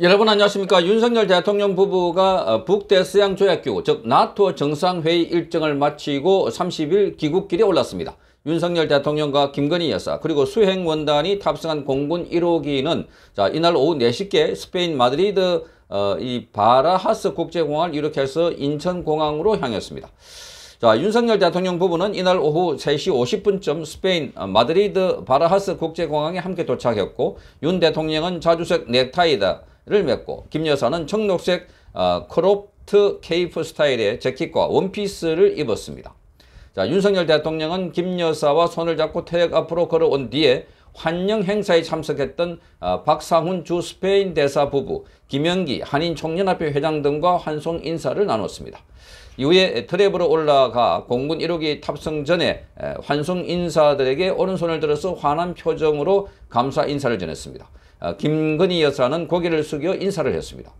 여러분 안녕하십니까 윤석열 대통령 부부가 어, 북대서양 조약기구 즉 나토 정상회의 일정을 마치고 30일 귀국길에 올랐습니다. 윤석열 대통령과 김건희 여사 그리고 수행원단이 탑승한 공군 1호기는 자 이날 오후 4시께 스페인 마드리드 어, 이 바라하스 국제공항을 이륙해서 인천공항으로 향했습니다. 자 윤석열 대통령 부부는 이날 오후 3시 50분쯤 스페인 어, 마드리드 바라하스 국제공항에 함께 도착했고 윤 대통령은 자주색 넥타이다 를 맺고 김 여사는 청록색 어, 크롭트 케이프 스타일의 재킷과 원피스를 입었습니다. 자, 윤석열 대통령은 김 여사와 손을 잡고 퇴역 앞으로 걸어온 뒤에 환영 행사에 참석했던 어, 박상훈 주 스페인 대사 부부, 김영기 한인총연합회 회장 등과 환송 인사를 나눴습니다. 이후에 트랩으로 올라가 공군 1호기 탑승 전에 환송 인사들에게 오른손을 들어서 환한 표정으로 감사 인사를 전했습니다. 어, 김건희 여사는 고개를 숙여 인사를 했습니다.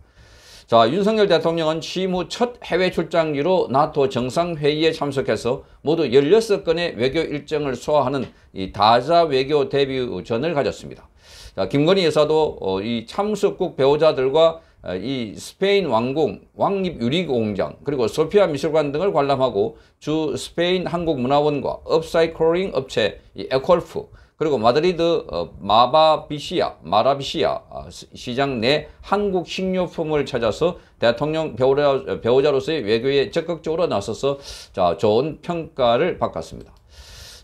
자, 윤석열 대통령은 취임 후 첫 해외 출장기로 나토 정상회의에 참석해서 모두 16건의 외교 일정을 소화하는 이 다자 외교 데뷔전을 가졌습니다. 자, 김건희 여사도 어, 이 참석국 배우자들과 어, 이 스페인 왕궁, 왕립 유리공장, 그리고 소피아 미술관 등을 관람하고 주 스페인 한국문화원과 업사이클링 업체 에콜프, 그리고 마드리드 어, 마바비시아, 마라비시아 아, 시장 내 한국 식료품을 찾아서 대통령 배우자, 로서의 외교에 적극적으로 나서서 자, 좋은 평가를 받았습니다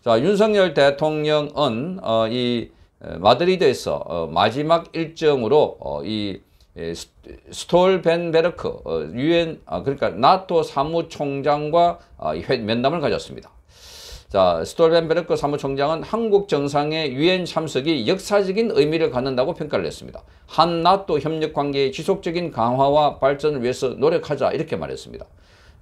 자, 윤석열 대통령은 어, 이 마드리드에서 어, 마지막 일정으로 어, 이 스톨벤베르크 어, 유엔 아, 그러니까 나토 사무총장과 아, 면담을 가졌습니다. 자, 스톨벤베르크 사무총장은 한국 정상의 유엔 참석이 역사적인 의미를 갖는다고 평가를 했습니다. 한 나토 협력 관계의 지속적인 강화와 발전을 위해서 노력하자 이렇게 말했습니다.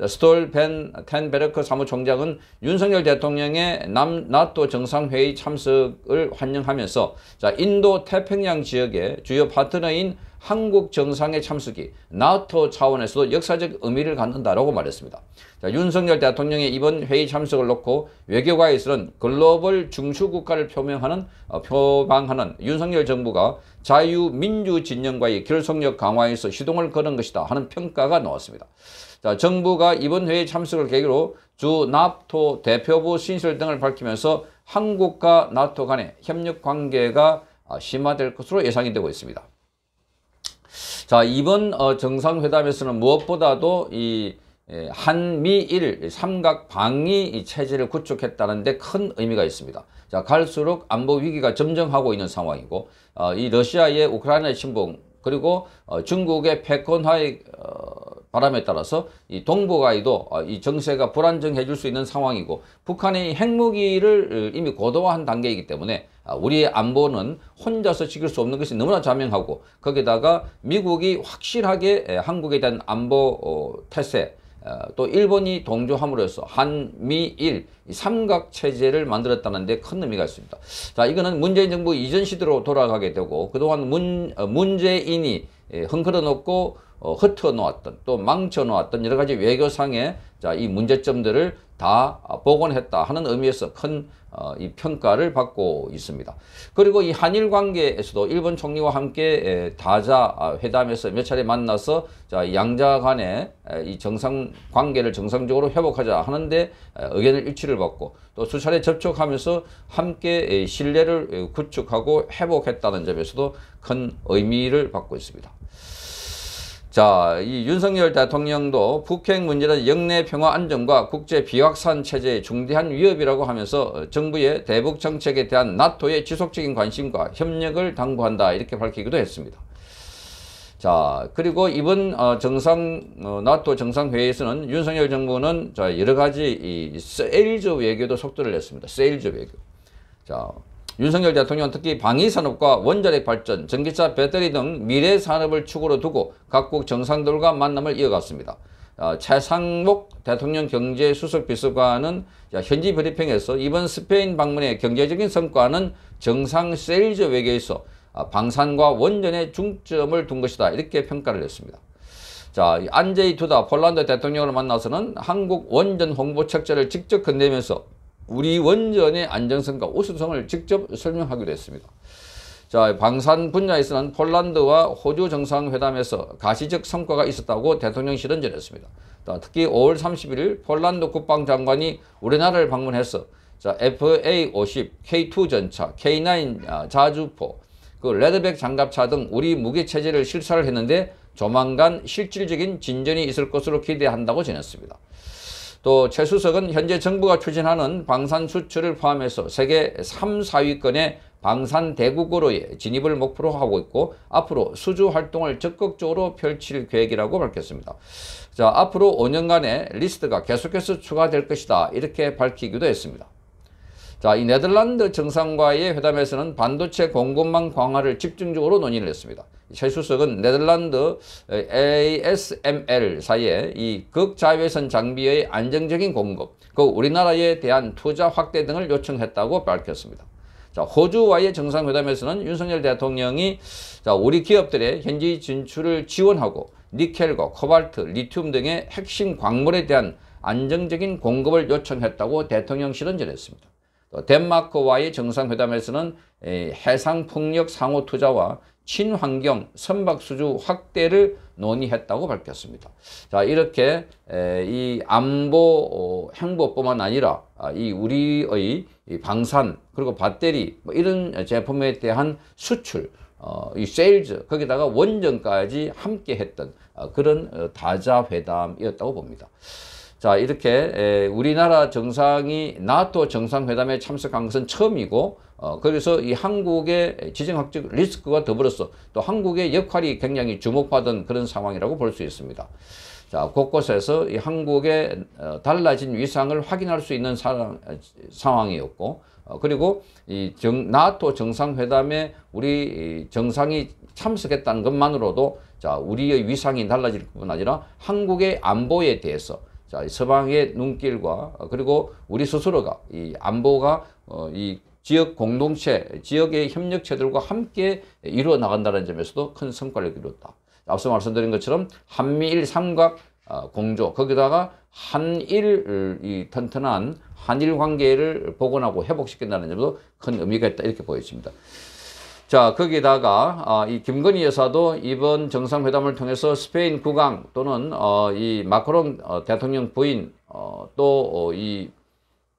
스톨벤 텐베르크 사무총장은 윤석열 대통령의 남 나토 정상회의 참석을 환영하면서 자, 인도 태평양 지역의 주요 파트너인 한국 정상의 참석이 나토 차원에서도 역사적 의미를 갖는다라고 말했습니다. 자, 윤석열 대통령의 이번 회의 참석을 놓고 외교가에서는 글로벌 중수국가를 표명하는 어, 표방하는 윤석열 정부가 자유민주 진영과의 결속력 강화에서 시동을 거는 것이다 하는 평가가 나왔습니다. 자, 정부가 이번 회의 참석을 계기로 주 나토 대표부 신설 등을 밝히면서 한국과 나토 간의 협력 관계가 아, 심화될 것으로 예상이 되고 있습니다. 자 이번 어, 정상회담에서는 무엇보다도 이 예, 한미일 삼각 방위 체제를 구축했다는데 큰 의미가 있습니다. 자 갈수록 안보 위기가 점점하고 있는 상황이고 어, 이 러시아의 우크라이나 침공 그리고 어, 중국의 패권화의 어, 바람에 따라서 이 동북아에도 어, 이 정세가 불안정해질 수 있는 상황이고 북한이 핵무기를 어, 이미 고도화한 단계이기 때문에 아, 우리의 안보는 혼자서 지킬 수 없는 것이 너무나 자명하고 거기다가 미국이 확실하게 한국에 대한 안보 어, 태세 어, 또 일본이 동조함으로써 한미일 삼각체제를 만들었다는 데 큰 의미가 있습니다. 자 이거는 문재인 정부 이전 시대로 돌아가게 되고 그동안 문, 어, 문재인이 예, 헝클어 놓고 어, 흩어 놓았던 또 망쳐 놓았던 여러 가지 외교상의 자, 이 문제점들을 다 복원했다 하는 의미에서 큰이 어, 평가를 받고 있습니다. 그리고 이 한일 관계에서도 일본 총리와 함께 다자 아, 회담에서 몇 차례 만나서 자, 양자 간의 이 정상 관계를 정상적으로 회복하자 하는데 의견을 일치를 받고 또 수차례 접촉하면서 함께 신뢰를 구축하고 회복했다는 점에서도 큰 의미를 받고 있습니다. 자, 이 윤석열 대통령도 북핵 문제는 영내 평화 안정과 국제 비확산 체제의 중대한 위협이라고 하면서 정부의 대북 정책에 대한 나토의 지속적인 관심과 협력을 당부한다 이렇게 밝히기도 했습니다. 자, 그리고 이번 어, 정상 어, 나토 정상회의에서는 윤석열 정부는 자, 여러 가지 이 세일즈 외교도 속도를 냈습니다. 세일즈 외교. 자, 윤석열 대통령은 특히 방위산업과 원자력 발전, 전기차 배터리 등 미래 산업을 축으로 두고 각국 정상들과 만남을 이어갔습니다. 아, 최상목 대통령 경제수석비서관은 현지 브리핑에서 이번 스페인 방문의 경제적인 성과는 정상 세일즈 외교에서 아, 방산과 원전에 중점을 둔 것이다 이렇게 평가를 했습니다. 자, 안제이 투다 폴란드 대통령을 만나서는 한국 원전 홍보 책자를 직접 건네면서 우리 원전의 안전성과 우수성을 직접 설명하기로 했습니다. 자, 방산 분야에서는 폴란드와 호주 정상회담에서 가시적 성과가 있었다고 대통령실은 전했습니다. 특히 5월 31일 폴란드 국방장관이 우리나라를 방문해서 자, FA50, K2 전차, K9 아, 자주포, 그 레드백 장갑차 등 우리 무기체제를 실사를 했는데 조만간 실질적인 진전이 있을 것으로 기대한다고 전했습니다. 또최 수석은 현재 정부가 추진하는 방산 수출을 포함해서 세계 3, 4위권의 방산 대국으로의 진입을 목표로 하고 있고 앞으로 수주 활동을 적극적으로 펼칠 계획이라고 밝혔습니다. 자 앞으로 5년간의 리스트가 계속해서 추가될 것이다 이렇게 밝히기도 했습니다. 자, 이 네덜란드 정상과의 회담에서는 반도체 공급망 강화를 집중적으로 논의를 했습니다. 최수석은 네덜란드 ASML 사이에 이 극자외선 장비의 안정적인 공급, 그 우리나라에 대한 투자 확대 등을 요청했다고 밝혔습니다. 자, 호주와의 정상회담에서는 윤석열 대통령이 자, 우리 기업들의 현지 진출을 지원하고 니켈과 코발트, 리튬 등의 핵심 광물에 대한 안정적인 공급을 요청했다고 대통령실은 전했습니다. 어, 덴마크와의 정상회담에서는 해상풍력 상호투자와 친환경 선박수주 확대를 논의했다고 밝혔습니다. 자 이렇게 이 안보 어, 행보뿐만 아니라 아, 이 우리의 방산 그리고 배터리 뭐 이런 제품에 대한 수출 어, 이 세일즈 거기다가 원전까지 함께 했던 그런 다자회담이었다고 봅니다. 자 이렇게 우리나라 정상이 나토 정상회담에 참석한 것은 처음이고 어, 그래서 이 한국의 지정학적 리스크가 더불어서 또 한국의 역할이 굉장히 주목받은 그런 상황이라고 볼 수 있습니다. 자, 곳곳에서 이 한국의 어, 달라진 위상을 확인할 수 있는 사, 상황이었고, 어, 그리고 이 정, 나토 정상회담에 우리 정상이 참석했다는 것만으로도 자, 우리의 위상이 달라질 뿐 아니라 한국의 안보에 대해서 자, 서방의 눈길과 그리고 우리 스스로가 이 안보가 어, 이 지역 공동체, 지역의 협력체들과 함께 이루어 나간다는 점에서도 큰 성과를 이뤘다. 앞서 말씀드린 것처럼 한미일 삼각 아, 공조 거기다가 한일 이 튼튼한 한일 관계를 복원하고 회복시킨다는 점도 큰 의미가 있다 이렇게 보여집니다. 자 거기다가 어, 이 김건희 여사도 이번 정상회담을 통해서 스페인 국왕 또는 어, 이 마크롱 어, 대통령 부인 어, 또이 어,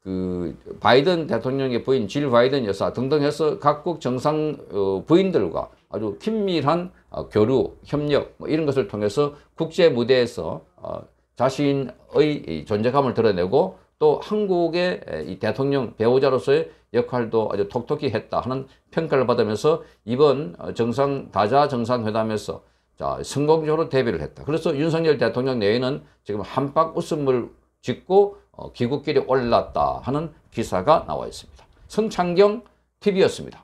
그 바이든 대통령의 부인 질 바이든 여사 등등 해서 각국 정상 어, 부인들과 아주 긴밀한 어, 교류, 협력 뭐 이런 것을 통해서 국제 무대에서 어, 자신의 이 존재감을 드러내고 또 한국의 이 대통령 배우자로서의 역할도 아주 톡톡히 했다 하는 평가를 받으면서 이번 정상 다자 정상회담에서 자, 성공적으로 대비를 했다. 그래서 윤석열 대통령 내에는 지금 한 박 웃음을 짓고 어, 국길이 올랐다 하는 기사가 나와 있습니다. 성창경 TV였습니다.